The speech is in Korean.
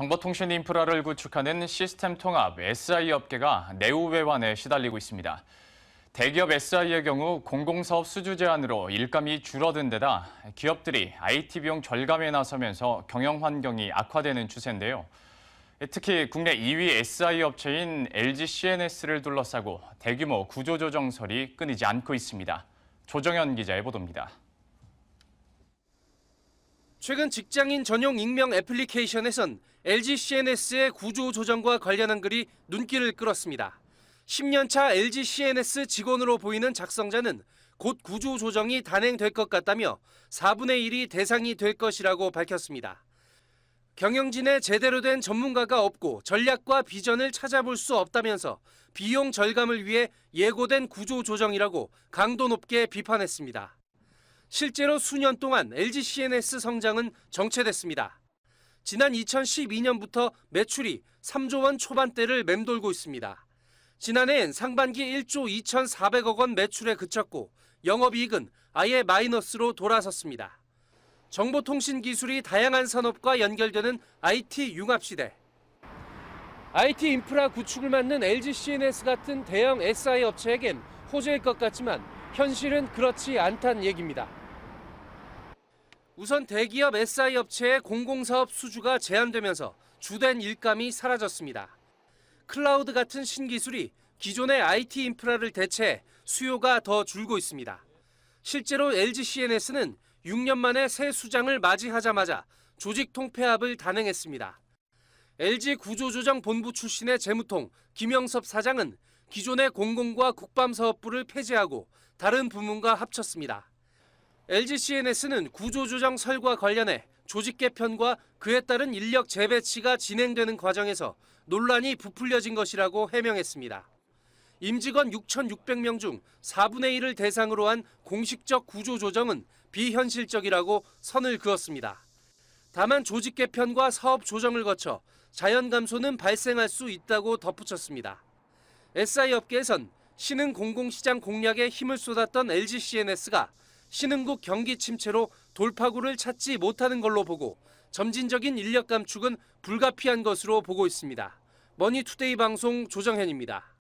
정보통신 인프라를 구축하는 시스템 통합 SI 업계가 내후 외환에 시달리고 있습니다. 대기업 SI의 경우 공공사업 수주 제한으로 일감이 줄어든 데다 기업들이 IT 비용 절감에 나서면서 경영 환경이 악화되는 추세인데요. 특히 국내 2위 SI 업체인 LG CNS를 둘러싸고 대규모 구조조정설이 끊이지 않고 있습니다. 조정현 기자의 보도입니다. 최근 직장인 전용 익명 애플리케이션에선 LG CNS의 구조 조정과 관련한 글이 눈길을 끌었습니다. 10년차 LG CNS 직원으로 보이는 작성자는 곧 구조 조정이 단행될 것 같다며 4분의 1이 대상이 될 것이라고 밝혔습니다. 경영진에 제대로 된 전문가가 없고 전략과 비전을 찾아볼 수 없다면서 비용 절감을 위해 예고된 구조 조정이라고 강도 높게 비판했습니다. 실제로 수년 동안 LG CNS 성장은 정체됐습니다. 지난 2012년부터 매출이 3조 원 초반대를 맴돌고 있습니다. 지난해엔 상반기 1조 2,400억 원 매출에 그쳤고 영업이익은 아예 마이너스로 돌아섰습니다. 정보통신 기술이 다양한 산업과 연결되는 IT 융합시대. IT 인프라 구축을 맡는 LG CNS 같은 대형 SI 업체에겐 호재일 것 같지만 현실은 그렇지 않다는 얘기입니다. 우선 대기업 SI 업체의 공공사업 수주가 제한되면서 주된 일감이 사라졌습니다. 클라우드 같은 신기술이 기존의 IT 인프라를 대체 수요가 더 줄고 있습니다. 실제로 LG CNS는 6년 만에 새 수장을 맞이하자마자 조직 통폐합을 단행했습니다. LG 구조조정본부 출신의 재무통 김영섭 사장은 기존의 공공과 국밤 사업부를 폐지하고 다른 부문과 합쳤습니다. LG CNS는 구조조정 설과 관련해 조직 개편과 그에 따른 인력 재배치가 진행되는 과정에서 논란이 부풀려진 것이라고 해명했습니다. 임직원 6,600명 중 4분의 1을 대상으로 한 공식적 구조조정은 비현실적이라고 선을 그었습니다. 다만 조직 개편과 사업 조정을 거쳐 자연 감소는 발생할 수 있다고 덧붙였습니다. SI 업계에선 신흥 공공시장 공략에 힘을 쏟았던 LG CNS가 신흥국 경기 침체로 돌파구를 찾지 못하는 걸로 보고 점진적인 인력 감축은 불가피한 것으로 보고 있습니다. 머니투데이 방송 조정현입니다.